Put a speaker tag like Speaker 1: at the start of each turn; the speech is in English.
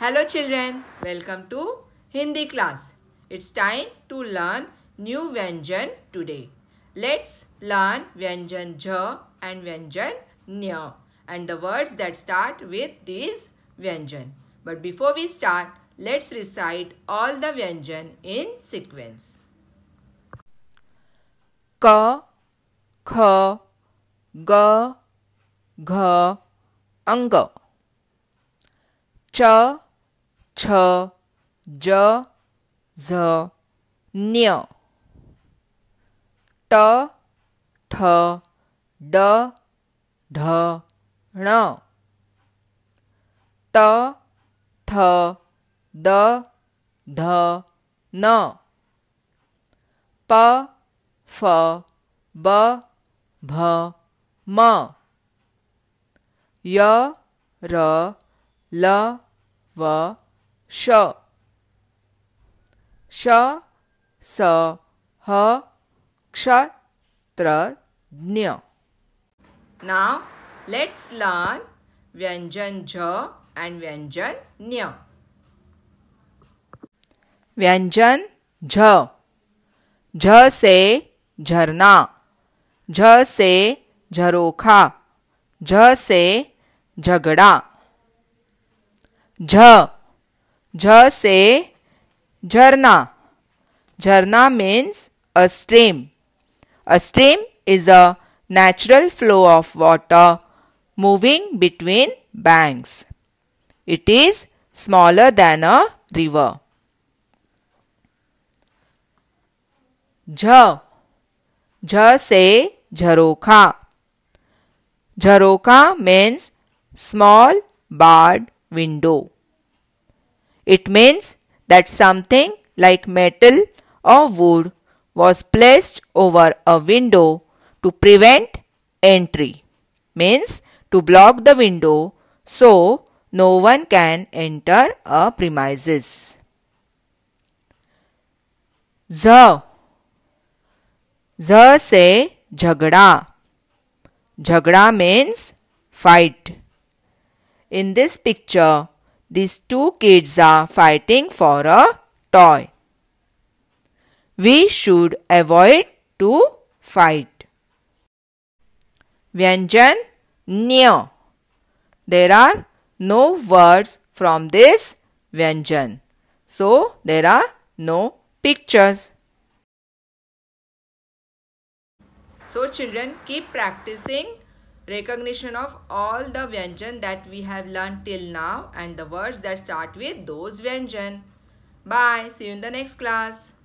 Speaker 1: Hello children, welcome to Hindi class. It's time to learn new Vyanjan today. Let's learn Vyanjan J and Vyanjan Nya and the words that start with these Vyanjan. But before we start, let's recite all the Vyanjan in sequence. Ka, Kha, Ga, Gha, Anga. Cha, छ ज झ न्य ट ठ ड ढ ण त थ द ध न प फ ब भ म य र ल व श श स ह क्ष त्र ज्ञ नाउ लेट्स लर्न व्यंजन झ एंड व्यंजन ञ व्यंजन झ झ से झरना झ से झरोखा झ से झगड़ा झ J से Jharna. Jharna means a stream. A stream is a natural flow of water moving between banks. It is smaller than a river. J. J से Jharoka. Jharoka means small barred window. It means that something like metal or wood was placed over a window to prevent entry. Means to block the window so no one can enter a premises. say Z से झगड़ा झगड़ा means fight. In this picture, these two kids are fighting for a toy. We should avoid to fight. Vyanjan near. There are no words from this vyanjan. So there are no pictures. So children keep practicing recognition of all the vyanjan that we have learned till now and the words that start with those vyanjan. Bye. See you in the next class.